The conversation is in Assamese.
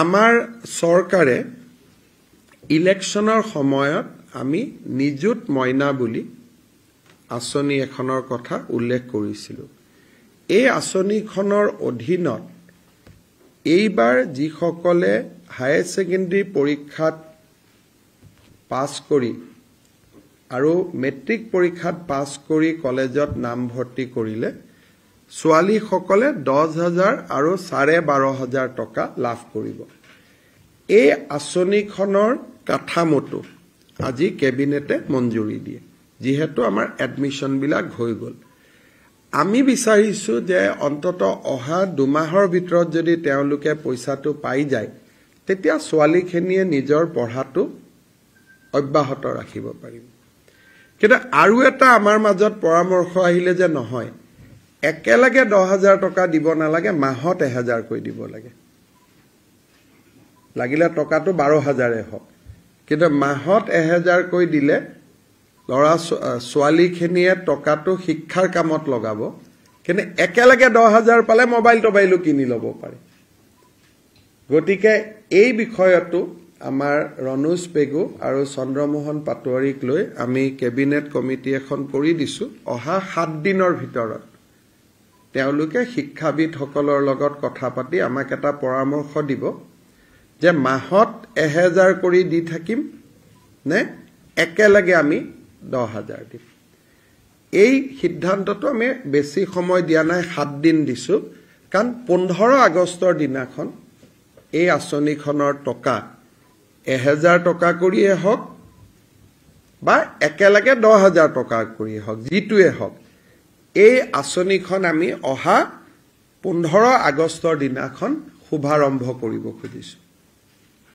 আমাৰ চৰকাৰে ইলেকশ্যনৰ সময়ত আমি নিযুত মইনা বুলি আঁচনি এখনৰ কথা উল্লেখ কৰিছিলোঁ এই আঁচনিখনৰ অধীনত এইবাৰ যিসকলে হায়াৰ ছেকেণ্ডেৰী পৰীক্ষাত পাছ কৰি আৰু মেট্ৰিক পৰীক্ষাত পাছ কৰি কলেজত নামভৰ্তি কৰিলে ছোৱালীসকলে দহ হাজাৰ আৰু চাৰে বাৰ হাজাৰ টকা লাভ কৰিব এই আঁচনিখনৰ কাঠামোটো আজি কেবিনেটে মঞ্জুৰি দিয়ে যিহেতু আমাৰ এডমিশ্যনবিলাক হৈ গ'ল আমি বিচাৰিছোঁ যে অন্তত অহা দুমাহৰ ভিতৰত যদি তেওঁলোকে পইচাটো পাই যায় তেতিয়া ছোৱালীখিনিয়ে নিজৰ পঢ়াটো অব্যাহত ৰাখিব পাৰিব কিন্তু আৰু এটা আমাৰ মাজত পৰামৰ্শ আহিলে যে নহয় একেলগে দহ হাজাৰ টকা দিব নালাগে মাহত এহেজাৰকৈ দিব লাগে লাগিলে টকাটো বাৰ হাজাৰে হওক কিন্তু মাহত এহেজাৰকৈ দিলে ল'ৰা ছোৱালীখিনিয়ে টকাটো শিক্ষাৰ কামত লগাব কিন্তু একেলগে দহ হাজাৰ পালে মোবাইল টোবাইলো কিনি ল'ব পাৰে গতিকে এই বিষয়তো আমাৰ ৰণোজ পেগু আৰু চন্দ্ৰমোহন পাটোৱাৰীক লৈ আমি কেবিনেট কমিটি এখন কৰি দিছোঁ অহা সাত দিনৰ ভিতৰত তেওঁলোকে শিক্ষাবিদসকলৰ লগত কথা পাতি আমাক এটা পৰামৰ্শ দিব যে মাহত এহেজাৰ কৰি দি থাকিম নে একেলগে আমি দহ হাজাৰ দিম এই সিদ্ধান্তটো আমি বেছি সময় দিয়া নাই সাতদিন দিছোঁ কাৰণ পোন্ধৰ আগষ্টৰ দিনাখন এই আঁচনিখনৰ টকা এহেজাৰ টকা কৰিয়ে হওক বা একেলগে দহ হাজাৰ টকা কৰিয়ে হওক যিটোৱে হওক এই আঁচনিখন আমি অহা পোন্ধৰ আগষ্টৰ দিনাখন শুভাৰম্ভ কৰিব খুজিছোঁ